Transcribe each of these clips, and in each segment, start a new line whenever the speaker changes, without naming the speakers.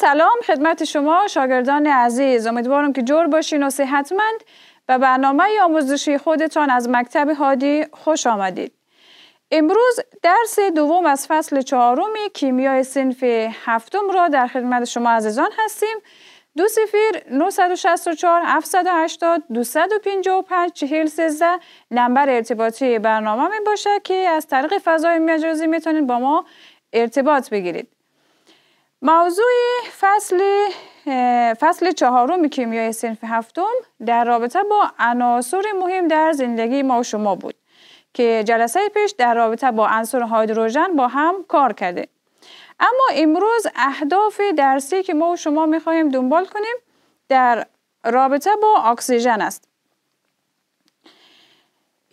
سلام خدمت شما شاگردان عزیز امیدوارم که جور باشین و صحتمند و برنامه آموزشی خودتان از مکتب هادی خوش آمدید امروز درس دوم از فصل چهارم کیمیای سنف هفتم را در خدمت شما عزیزان هستیم دو سفیر 964 780 255 4013 نمبر ارتباطی برنامه می باشه که از طریق فضای مجازی میتونید با ما ارتباط بگیرید موضوع فصل فصل چهارم کیمیای سنف هفتم در رابطه با عناصر مهم در زندگی ما و شما بود که جلسه پیش در رابطه با عنصر هیدروژن با هم کار کرده اما امروز اهداف درسی که ما و شما میخواهیم دنبال کنیم در رابطه با اکسیژن است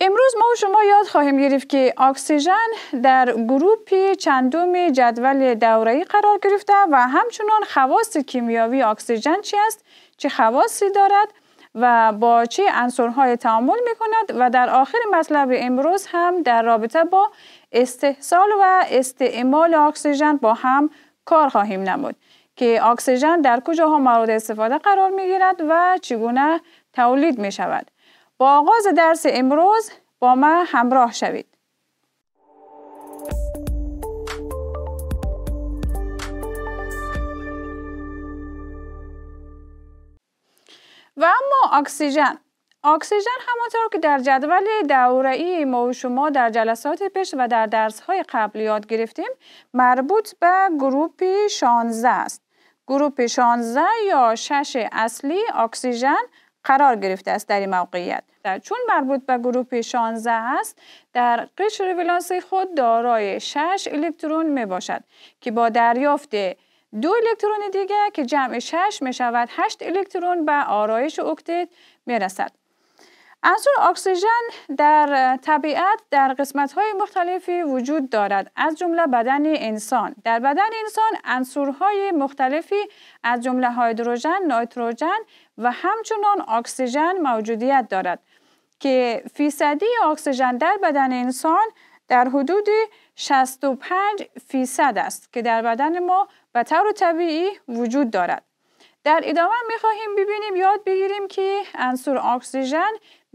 امروز ما و شما یاد خواهیم گرفت که اکسیژن در گروپ چندم جدول دوره‌ای قرار گرفته و همچنان خواص کیمیاوی اکسیژن چی است چه خواصی دارد و با چه عنصرهای تعامل می کند و در آخر مطلب امروز هم در رابطه با استحصال و استعمال اکسیژن با هم کار خواهیم نمود که اکسیژن در کجاها مورد استفاده قرار می گیرد و چگونه تولید می شود با آغاز درس امروز با ما همراه شوید. و اما اکسیژن اکسیژن همانطور که در جدول دوره‌ای ما و شما در جلسات پیش و در درس‌های قبل یاد گرفتیم مربوط به گروپ 16 است. گروپ 16 یا شش اصلی اکسیژن قرار گرفته است در این موقعیت در چون مربوط به گروه 16 است در قشر ولانس خود دارای 6 الکترون می باشد که با دریافت دو الکترون دیگر که جمع 6 می شود 8 الکترون به آرایش اکتت می رسد عنصر اکسیژن در طبیعت در قسمت های مختلفی وجود دارد از جمله بدن انسان در بدن انسان های مختلفی از جمله هیدروژن نایتروژن و همچنان اکسیژن موجودیت دارد که فیصدی اکسیژن در بدن انسان در حدود 65 فیصد است که در بدن ما به طور طبیعی وجود دارد در ادامه می خواهیم ببینیم یاد بگیریم که عنصر اکسیژن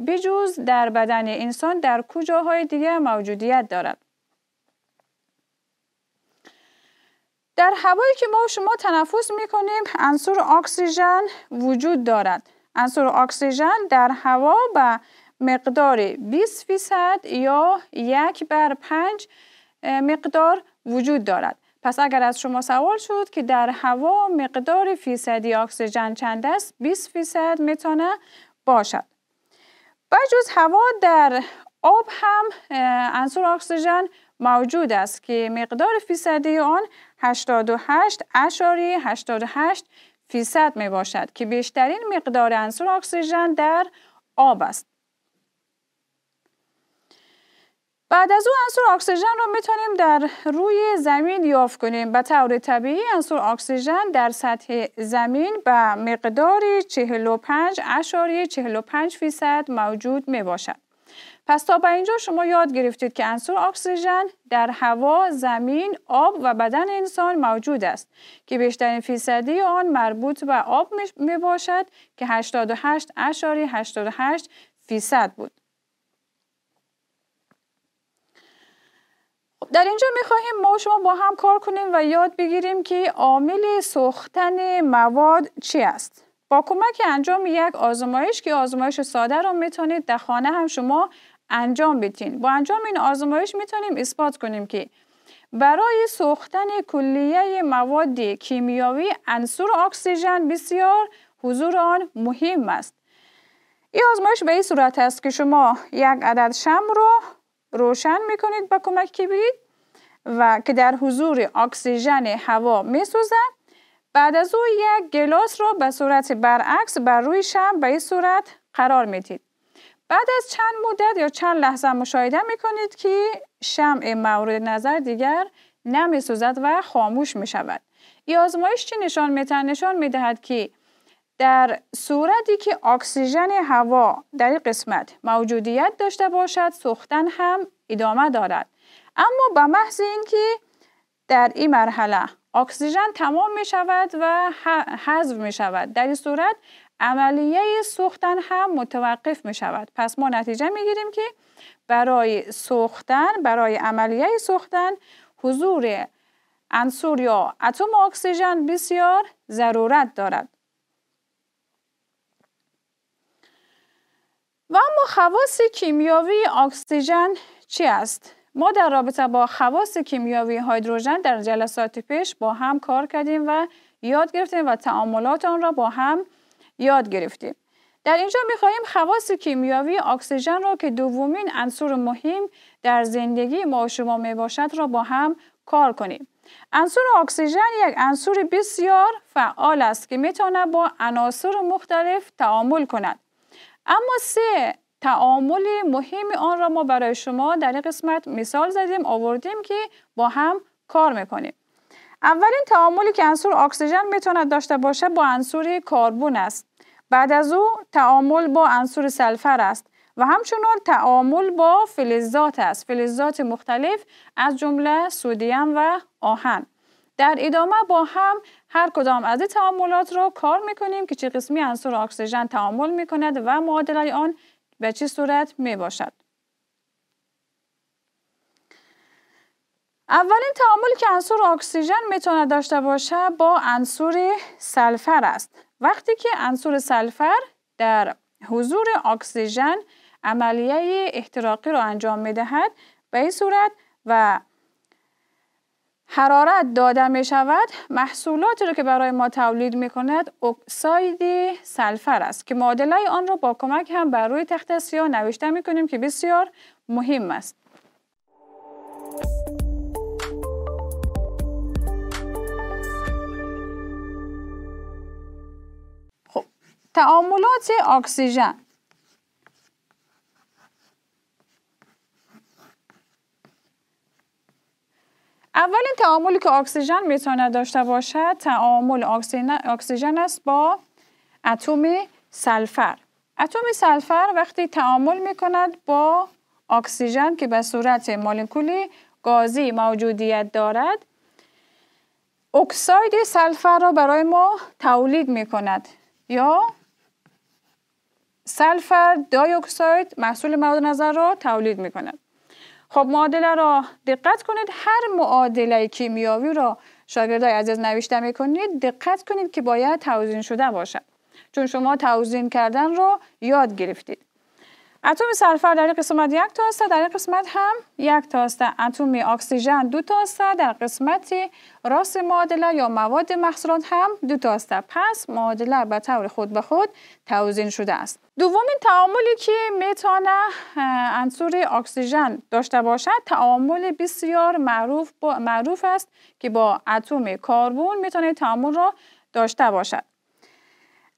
بجز در بدن انسان در کجاهای دیگه موجودیت دارد در هوایی که ما و شما تنفس میکنیم عنصر اکسیژن وجود دارد عنصر اکسیژن در هوا به مقدار 20 فیصد یا یک بر 5 مقدار وجود دارد پس اگر از شما سوال شد که در هوا مقدار فیصدی اکسیژن چند است 20 فیصد میتونه باشد و جز هوا در آب هم انصور اکسیژن موجود است که مقدار فیصدی آن 88 اشاری 88 فیصد می باشد که بیشترین مقدار انصور اکسیژن در آب است. بعد از او عنصر اکسیژن را میتونیم در روی زمین یافت کنیم به طور طبیعی عنصر اکسیژن در سطح زمین به مقدار 45 فیصد موجود میباشد. پس تا به اینجا شما یاد گرفتید که عنصر اکسیژن در هوا، زمین، آب و بدن انسان موجود است که بیشترین فیصدی آن مربوط به آب می باشد که اشاری ,88 فیصد بود. خب، در اینجا میخواهیم ما شما با هم کار کنیم و یاد بگیریم که عامل سوختن مواد چی است با کمک انجام یک آزمایش که آزمایش ساده رو میتونید در خانه هم شما انجام بدین با انجام این آزمایش میتونیم اثبات کنیم که برای سوختن کلیه مواد کیمیاوی عنصر اکسیژن بسیار حضور آن مهم است این آزمایش به این صورت است که شما یک عدد شم رو روشن میکنید با کمک کبریت و که در حضور اکسیژن هوا میسوزد بعد از او یک گلاس رو به صورت برعکس بر روی شم به این صورت قرار میدید بعد از چند مدت یا چند لحظه مشاهده میکنید که شمع مورد نظر دیگر نمی سوزد و خاموش می شود. این آزمایش چی نشان می نشان می دهد که در صورتی که اکسیژن هوا در این قسمت موجودیت داشته باشد سوختن هم ادامه دارد اما به محض اینکه در این مرحله اکسیژن تمام می شود و حذف می شود در این صورت عملیه سوختن هم متوقف می شود پس ما نتیجه می گیریم که برای سوختن برای عملیه سوختن حضور انصور یا اتم اکسیژن بسیار ضرورت دارد و اما خواص کیمیاوی اکسیژن چی است؟ ما در رابطه با خواص کیمیاوی هیدروژن در جلسات پیش با هم کار کردیم و یاد گرفتیم و تعاملات آن را با هم یاد گرفتیم. در اینجا می خواهیم خواص کیمیاوی اکسیژن را که دومین عنصر مهم در زندگی ما شما می باشد را با هم کار کنیم. عنصر اکسیژن یک عنصر بسیار فعال است که تواند با عناصر مختلف تعامل کند اما سه تعامل مهم آن را ما برای شما در این قسمت مثال زدیم آوردیم که با هم کار میکنیم اولین تعاملی که عنصر اکسیژن میتوند داشته باشه با انصور کاربون است بعد از او تعامل با عنصر سلفر است و همچنان تعامل با فلزات است فلزات مختلف از جمله سودیم و آهن در ادامه با هم هر کدام از این تعاملات رو کار میکنیم که چه قسمی عنصر اکسیژن تعامل میکند و معادله آن به چه صورت میباشد. اولین تعامل که عنصر اکسیژن میتونه داشته باشه با انصور سلفر است. وقتی که عنصر سلفر در حضور اکسیژن عملیه احتراقی رو انجام میدهد به این صورت و حرارت داده می شود محصولاتی را که برای ما تولید می کند اکساید سلفر است که معادله آن را با کمک هم بر روی تخت سیاه نوشته می کنیم که بسیار مهم است. خب تعاملات اکسیژن اولین تعاملی که اکسیژن میتونه داشته باشد تعامل اکسیژن است با اتم سلفر اتم سلفر وقتی تعامل میکند با اکسیژن که به صورت مولکولی گازی موجودیت دارد اکساید سلفر را برای ما تولید میکند یا سلفر دای اکساید محصول مورد نظر را تولید میکند. خب معادله را دقت کنید هر معادله کیمیاوی را شاگردای عزیز نوشته میکنید دقت کنید که باید توزین شده باشد چون شما توزین کردن را یاد گرفتید اتم سلفر در قسمت یک تا است در قسمت هم یک تا است اتم اکسیژن دو تا است در قسمت راست معادله یا مواد محصولات هم دو تا است پس معادله به طور خود به خود توزین شده است دومین تعاملی که میتونه عنصر اکسیژن داشته باشد تعامل بسیار معروف, معروف است که با اتم کربن میتونه تعامل را داشته باشد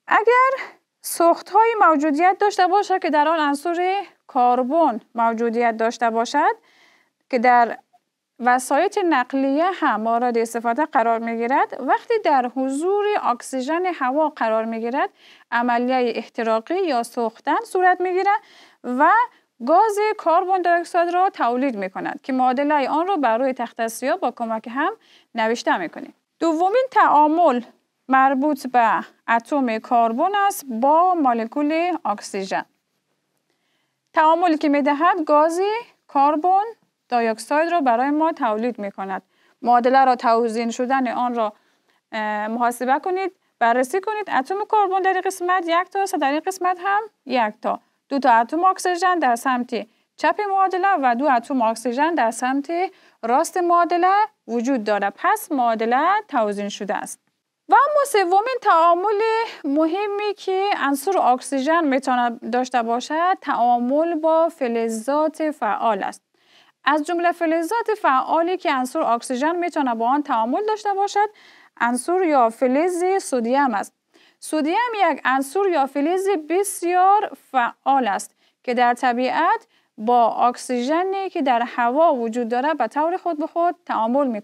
اگر سوخت های موجودیت داشته باشد که در آن عنصر کربن موجودیت داشته باشد که در وسایط نقلیه هم مورد استفاده قرار می گیرد وقتی در حضور اکسیژن هوا قرار می گیرد عملیه احتراقی یا سوختن صورت می گیرد و گاز کربن دی اکسید را تولید می کند که معادله آن را بر روی تخت سیاه با کمک هم نوشته می کنید دومین تعامل مربوط به اتم کربن است با مولکول اکسیژن تعاملی که میدهد گازی کربن دایاکساید را برای ما تولید می کند. معادله را توزین شدن آن را محاسبه کنید بررسی کنید اتم کربن در قسمت یک تا است در این قسمت هم یک تا دو تا اتم اکسیژن در سمت چپ معادله و دو اتم اکسیژن در سمت راست معادله وجود دارد پس معادله توزین شده است و اما سومین تعامل مهمی که عنصر اکسیژن میتونه داشته باشد تعامل با فلزات فعال است از جمله فلزات فعالی که عنصر اکسیژن میتونه با آن تعامل داشته باشد عنصر یا فلز سودیم است سودیم یک عنصر یا فلز بسیار فعال است که در طبیعت با اکسیژنی که در هوا وجود دارد به طور خود به خود تعامل می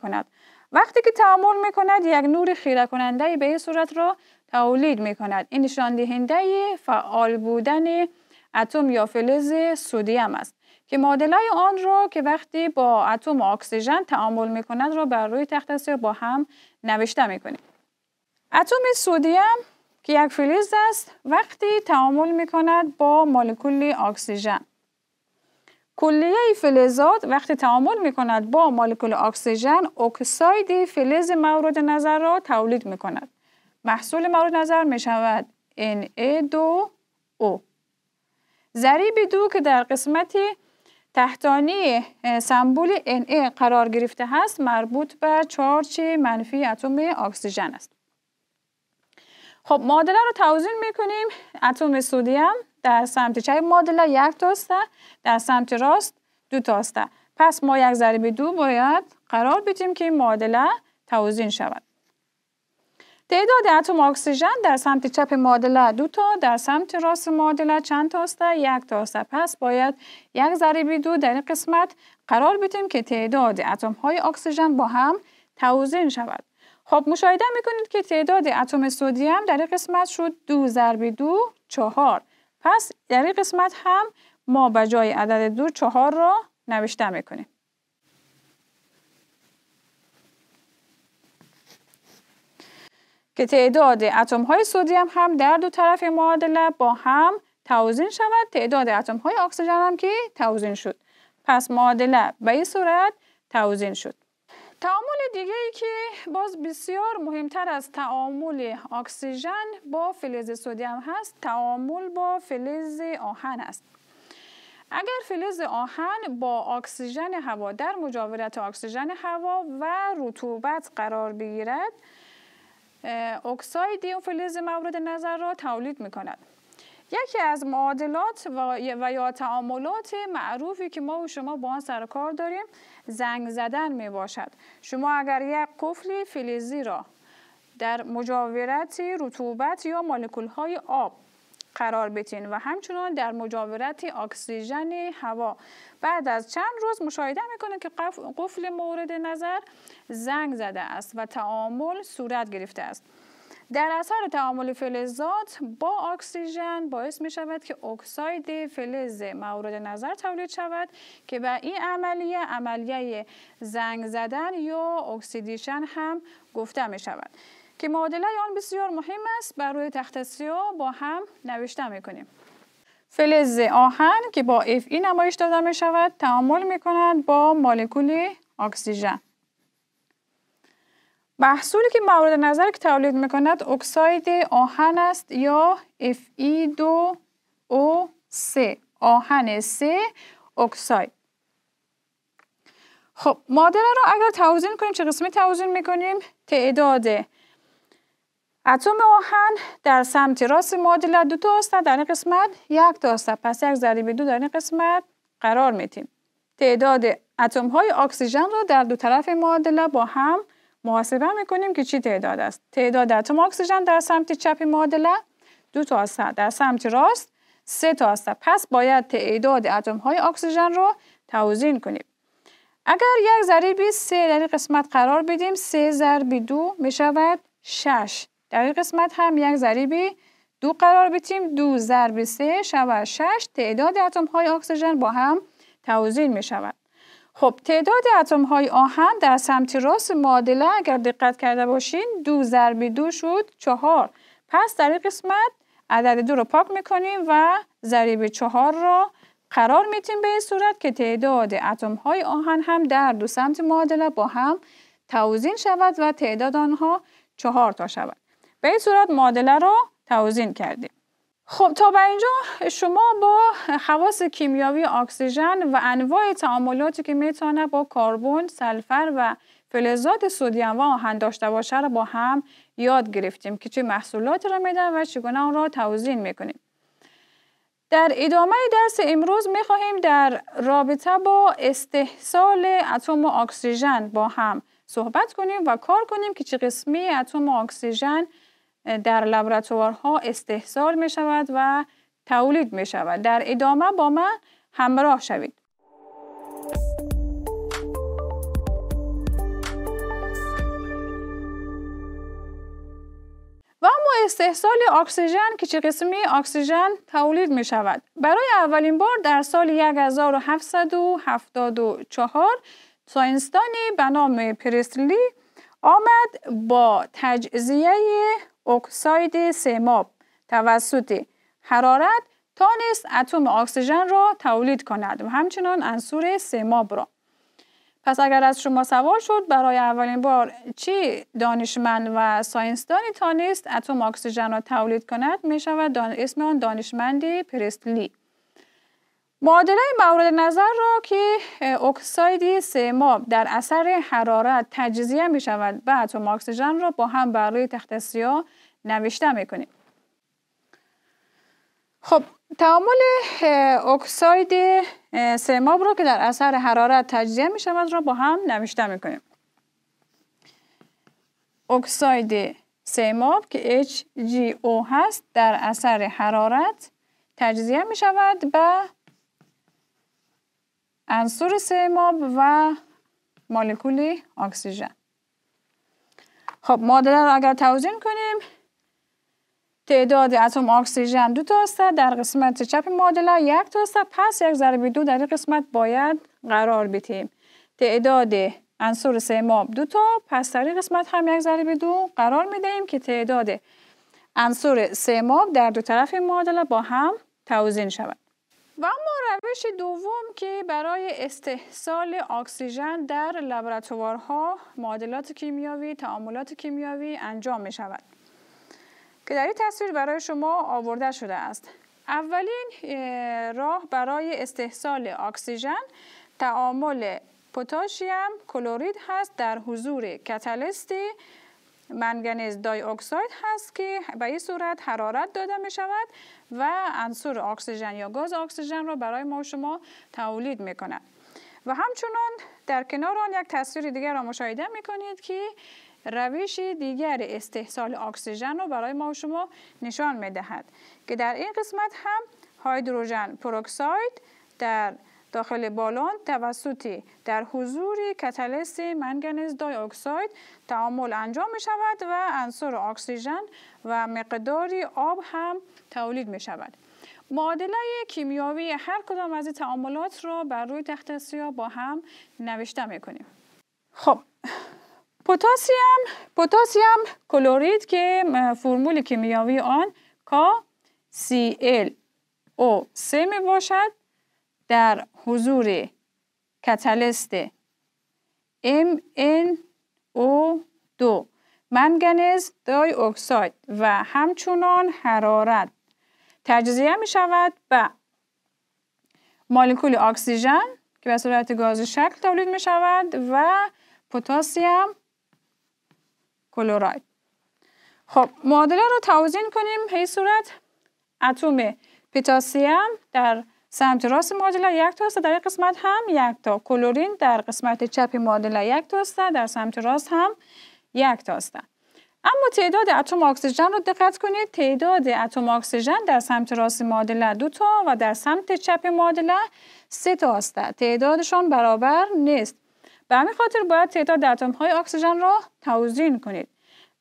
وقتی که تعامل میکند یک نور خیره کننده به این صورت را تولید میکند این نشان دهنده فعال بودن اتم یا فلز سودیم است که معادله آن را که وقتی با اتم اکسیژن تعامل میکند را بر روی تخت سیاه با هم نوشته میکنیم اتم سودیم که یک فلز است وقتی تعامل میکند با مولکول اکسیژن کلیه فلزات وقتی تعامل می کند با مولکول اکسیژن اکساید فلز مورد نظر را تولید می کند. محصول مورد نظر می شود Na2O. ذریب دو که در قسمت تحتانی سمبول Na قرار گرفته است مربوط به چارچ منفی اتم اکسیژن است. خب معادله رو توضیح کنیم اتم سودیم در سمت چپ مدل یک تاسته در سمت راست دو تاسته پس ما یک ضریب دو باید قرار بدیم که این معادله توزین شود تعداد اتم اکسیژن در سمت چپ معادله دو تا در سمت راست معادله چند تاسته یک تاسته پس باید یک ضریب دو در این قسمت قرار بدیم که تعداد اتم های اکسیژن با هم توزین شود خب مشاهده میکنید که تعداد اتم سودیم در این قسمت شد دو ضرب دو چهار پس در این قسمت هم ما به جای عدد دو چهار را نوشته میکنیم که تعداد اتم های سودیم هم در دو طرف معادله با هم توزین شود تعداد اتم های اکسیژن هم که توزین شد پس معادله به این صورت توزین شد تعامل دیگه ای که باز بسیار مهمتر از تعامل اکسیژن با فلز سودیم هست تعامل با فلز آهن است اگر فلز آهن با اکسیژن هوا در مجاورت اکسیژن هوا و رطوبت قرار بگیرد اکسایدی و فلز مورد نظر را تولید می یکی از معادلات و یا تعاملات معروفی که ما و شما با آن سرکار داریم زنگ زدن می باشد شما اگر یک قفل فلزی را در مجاورت رطوبت یا مولکول های آب قرار بتین و همچنان در مجاورت اکسیژن هوا بعد از چند روز مشاهده میکنه که قفل مورد نظر زنگ زده است و تعامل صورت گرفته است در اثر تعامل فلزات با اکسیژن باعث می شود که اکساید فلز مورد نظر تولید شود که به این عملیه عملیه زنگ زدن یا اکسیدیشن هم گفته می شود که معادله آن بسیار مهم است بر روی تخت سیاه با هم نوشته می کنیم. فلز آهن که با Fe نمایش داده می شود تعامل می کند با مولکول اکسیژن. محصولی که مورد نظر که تولید میکند اکساید آهن است یا Fe2O3 آهن سه اکساید خب معادله رو اگر توزین کنیم چه قسمی توزین میکنیم تعداد اتم آهن در سمت راست معادله دو تا است در این قسمت یک تا است پس یک ذریب دو در این قسمت قرار میتیم تعداد اتم های اکسیژن رو در دو طرف معادله با هم محاسبه میکنیم که چی تعداد است تعداد اتم اکسیژن در سمت چپ معادله دو تا است در سمت راست سه تا است پس باید تعداد اتم های اکسیژن رو توزین کنیم اگر یک ضریبی سه در این قسمت قرار بدیم سه ضرب دو می شود شش در این قسمت هم یک ضریبی دو قرار بدیم دو ضرب سه شود شش تعداد اتم های اکسیژن با هم توزین می شود خب تعداد اتم های آهن در سمت راست معادله اگر دقت کرده باشین دو ضرب دو شد چهار پس در این قسمت عدد دو رو پاک میکنیم و ضریب چهار را قرار میتیم به این صورت که تعداد اتم های آهن هم در دو سمت معادله با هم توزین شود و تعداد آنها چهار تا شود. به این صورت معادله را توزین کردیم. خب تا به اینجا شما با خواص کیمیاوی اکسیژن و انواع تعاملاتی که میتونه با کربن، سلفر و فلزات سودیم و آهن داشته باشه را با هم یاد گرفتیم که چه محصولاتی را میدن و چگونه آن را توزین میکنیم. در ادامه درس امروز میخواهیم در رابطه با استحصال اتم اکسیژن با هم صحبت کنیم و کار کنیم که چه قسمی اتم اکسیژن در لبراتوارها استحصال می شود و تولید می شود در ادامه با من همراه شوید و اما استحصال اکسیژن که چه قسمی اکسیژن تولید می شود برای اولین بار در سال 1774 ساینستانی به نام پرسلی آمد با تجزیه اکساید سیماب توسط حرارت نیست اتم اکسیژن را تولید کند و همچنان انصور سیماب را پس اگر از شما سوال شد برای اولین بار چی دانشمند و ساینسدانی تانست اتم اکسیژن را تولید کند می شود اسم آن دانشمندی پرستلی معادله مورد نظر را که اکساید سیماب در اثر حرارت تجزیه می شود به اتم اکسیژن را با هم برای روی سیاه نوشته می کنیم. خب تعامل اکساید سیماب رو که در اثر حرارت تجزیه می شود را با هم نوشته می کنیم. اکساید سیماب که HGO هست در اثر حرارت تجزیه می شود و انصور سیماب و مولکولی اکسیژن خب معادله رو اگر توضیح کنیم تعداد اتم اکسیژن دو تا در قسمت چپ معادله یک تا است پس یک ضرب دو در این قسمت باید قرار بدیم تعداد عنصر سیماب دو تا پس در قسمت هم یک ضرب دو قرار می دهیم که تعداد عنصر سیماب در دو طرف معادله با هم توزین شود روش دوم که برای استحصال اکسیژن در لبراتوارها معادلات کیمیاوی، تعاملات کیمیاوی انجام می شود. که در این تصویر برای شما آورده شده است. اولین راه برای استحصال اکسیژن تعامل پوتاشیم کلورید هست در حضور کتالیستی منگنز دای اکساید هست که به این صورت حرارت داده می شود و انصور اکسیژن یا گاز اکسیژن را برای ما شما تولید می کند. و همچنان در کنار آن یک تصویر دیگر را مشاهده می کنید که روش دیگر استحصال اکسیژن را برای ما شما نشان می دهد که در این قسمت هم هایدروژن پروکساید در داخل بالون توسطی در حضور کتلس منگنز دای اکساید تعامل انجام می شود و انصار اکسیژن و مقداری آب هم تولید می شود. معادله کیمیاوی هر کدام از این تعاملات را بر روی تخت سیاه با هم نوشته می کنیم. خب پوتاسیم پوتاسیم کلورید که فرمول کیمیاوی آن KClO3 می باشد در حضور کتلست او 2 منگنز دای اکساید و همچنان حرارت تجزیه می شود به مولکول اکسیژن که به صورت گاز شکل تولید می شود و پوتاسیم کلوراید خب معادله رو توزین کنیم به صورت اتم پتاسیم در سمت راست معادله یک تاست در قسمت هم یک تا کلورین در قسمت چپ معادله یک تاست در سمت راست هم یک تاست اما تعداد اتم اکسیژن رو دقت کنید تعداد اتم اکسیژن در سمت راست معادله دو تا و در سمت چپ معادله سه تا است تعدادشان برابر نیست به همین خاطر باید تعداد اتم های اکسیژن را توزین کنید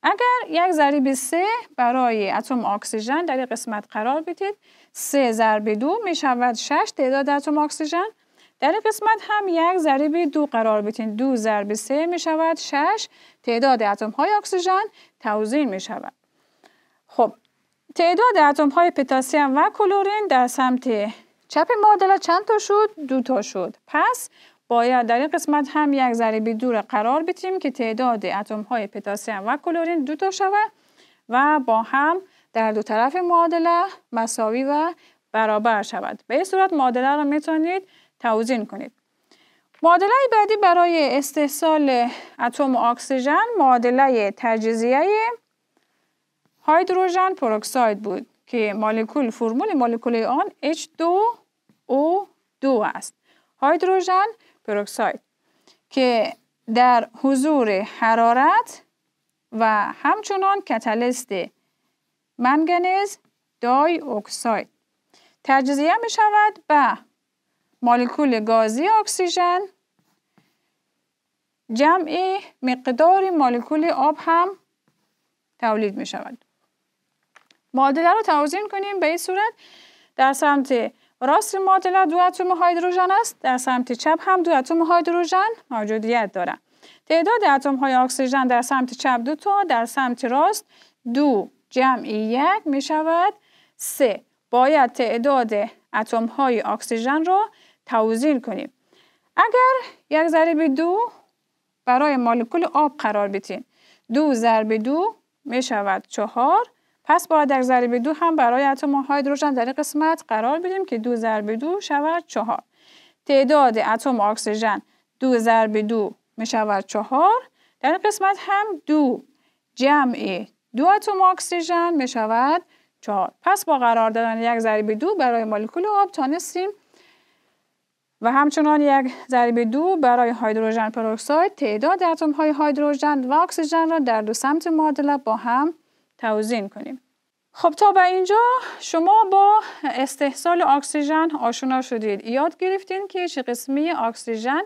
اگر یک ضریب سه برای اتم اکسیژن در قسمت قرار بدید سه ضرب دو می شود شش تعداد اتم اکسیژن در این قسمت هم یک ضریب دو قرار بتین دو ضرب سه می شود شش تعداد اتم های اکسیژن توضیح می شود خب تعداد اتم های پتاسیم و کلورین در سمت چپ معادله چند تا شد؟ دو تا شد پس باید در این قسمت هم یک ضریب دو را قرار بتیم که تعداد اتم های پتاسیم و کلورین دو تا شود و با هم در دو طرف معادله مساوی و برابر شود به این صورت معادله را میتونید توزین کنید معادله بعدی برای استحصال اتم اکسیژن معادله تجزیه هیدروژن پروکساید بود که مولکول فرمول مولکول آن H2O2 است هیدروژن پروکساید که در حضور حرارت و همچنان کتلست منگنز دای اکساید تجزیه می شود به مولکول گازی اکسیژن جمعی مقدار مولکول آب هم تولید می شود معادله رو توازن کنیم به این صورت در سمت راست معادله دو اتم هیدروژن است در سمت چپ هم دو اتم هیدروژن موجودیت دارند تعداد اتم های اکسیژن در سمت چپ دو تا در سمت راست دو یک می شود سه. باید تعداد اتم های اکسیژن را توزیل کنیم اگر یک ضرب دو برای مالکول آب قرار بدین دو ضرب دو می شود چهار پس باید یک ضرب دو هم برای اتم های هیدروژن در این قسمت قرار بدیم که دو ضرب دو شود چهار تعداد اتم اکسیژن دو ضرب دو می شود چهار در این قسمت هم دو جمع دو اتم اکسیژن می شود چهار. پس با قرار دادن یک ضریب دو برای مولکول آب تانستیم و همچنان یک ضریب دو برای هیدروژن پروکساید تعداد اتم های هیدروژن و اکسیژن را در دو سمت معادله با هم توزین کنیم خب تا به اینجا شما با استحصال اکسیژن آشنا شدید یاد گرفتین که چه قسمی اکسیژن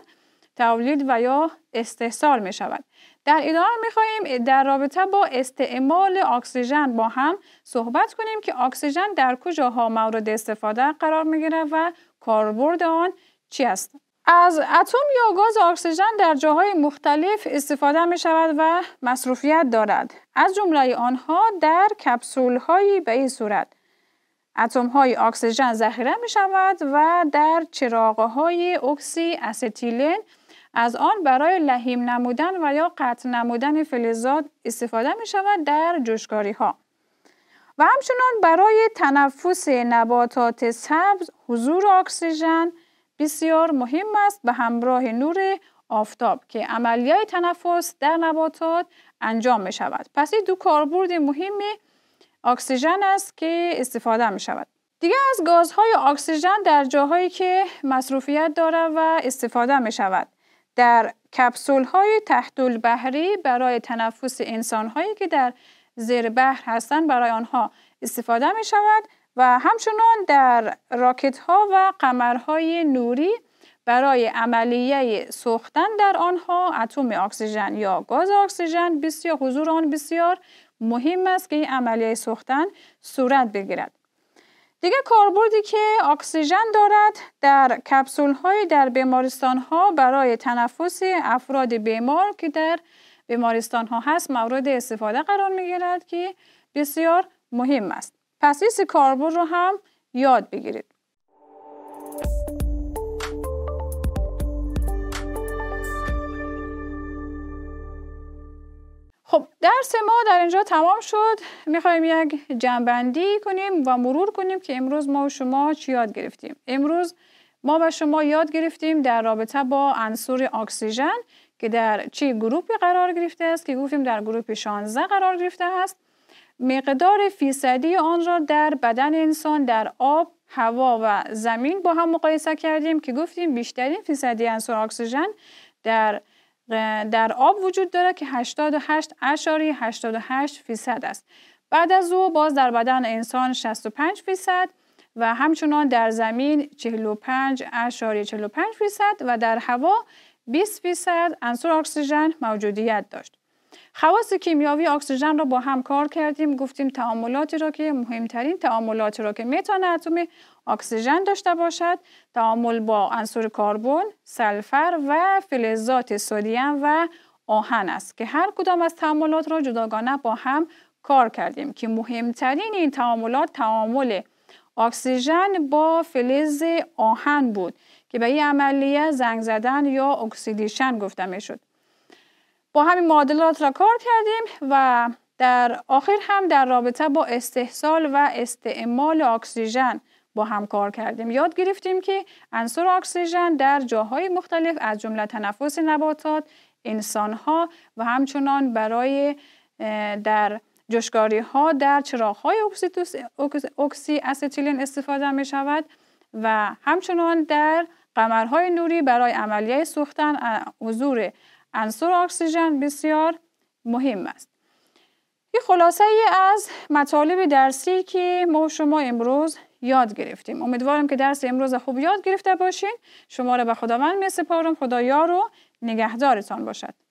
تولید و یا استحصال می شود در ادامه میخواهیم در رابطه با استعمال اکسیژن با هم صحبت کنیم که اکسیژن در کجاها مورد استفاده قرار میگیره و کاربرد آن چی است از اتم یا گاز اکسیژن در جاهای مختلف استفاده می شود و مصروفیت دارد از جمله آنها در کپسول هایی به این صورت اتم های اکسیژن ذخیره می شود و در چراغ های اکسی استیلن از آن برای لحیم نمودن و یا قطع نمودن فلزات استفاده می شود در جوشکاری ها. و همچنان برای تنفس نباتات سبز حضور اکسیژن بسیار مهم است به همراه نور آفتاب که عملیه تنفس در نباتات انجام می شود. پس این دو کاربرد مهم اکسیژن است که استفاده می شود. دیگه از گازهای اکسیژن در جاهایی که مصروفیت دارد و استفاده می شود. در کپسول های تحت البحری برای تنفس انسان هایی که در زیر بحر هستند برای آنها استفاده می شود و همچنان در راکت ها و قمرهای نوری برای عملیه سوختن در آنها اتم اکسیژن یا گاز اکسیژن بسیار حضور آن بسیار مهم است که این عملیه سوختن صورت بگیرد دیگه کاربردی که اکسیژن دارد در کپسول های در بیمارستان ها برای تنفس افراد بیمار که در بیمارستان ها هست مورد استفاده قرار می گیرد که بسیار مهم است. پس این کاربرد رو هم یاد بگیرید. خب درس ما در اینجا تمام شد میخوایم یک جنبندی کنیم و مرور کنیم که امروز ما و شما چی یاد گرفتیم امروز ما و شما یاد گرفتیم در رابطه با انصور اکسیژن که در چه گروپی قرار گرفته است که گفتیم در گروپ 16 قرار گرفته است مقدار فیصدی آن را در بدن انسان در آب هوا و زمین با هم مقایسه کردیم که گفتیم بیشترین فیصدی انصور اکسیژن در در آب وجود داره که 88 اشاری 88 فیصد است. بعد از او باز در بدن انسان 65 فیصد و همچنان در زمین 45 اشاری 45 فیصد و در هوا 20 فیصد عنصر اکسیژن موجودیت داشت. خواص کیمیاوی اکسیژن را با هم کار کردیم گفتیم تعاملاتی را که مهمترین تعاملاتی را که میتان اتم اکسیژن داشته باشد تعامل با عنصر کربن سلفر و فلزات سدیم و آهن است که هر کدام از تعاملات را جداگانه با هم کار کردیم که مهمترین این تعاملات تعامل اکسیژن با فلز آهن بود که به این عملیه زنگ زدن یا اکسیدیشن گفته می شد. با همین معادلات را کار کردیم و در آخر هم در رابطه با استحصال و استعمال اکسیژن با هم کار کردیم یاد گرفتیم که عنصر اکسیژن در جاهای مختلف از جمله تنفس نباتات ها و همچنان برای در جشکاری ها در چراغ های اکسی استیلین استفاده می شود و همچنان در قمرهای نوری برای عملیه سوختن حضور انصر اکسیژن بسیار مهم است این خلاصه ای از مطالب درسی که ما شما امروز یاد گرفتیم امیدوارم که درس امروز خوب یاد گرفته باشین شما را به خداوند می سپارم خدایا رو نگهدارتان باشد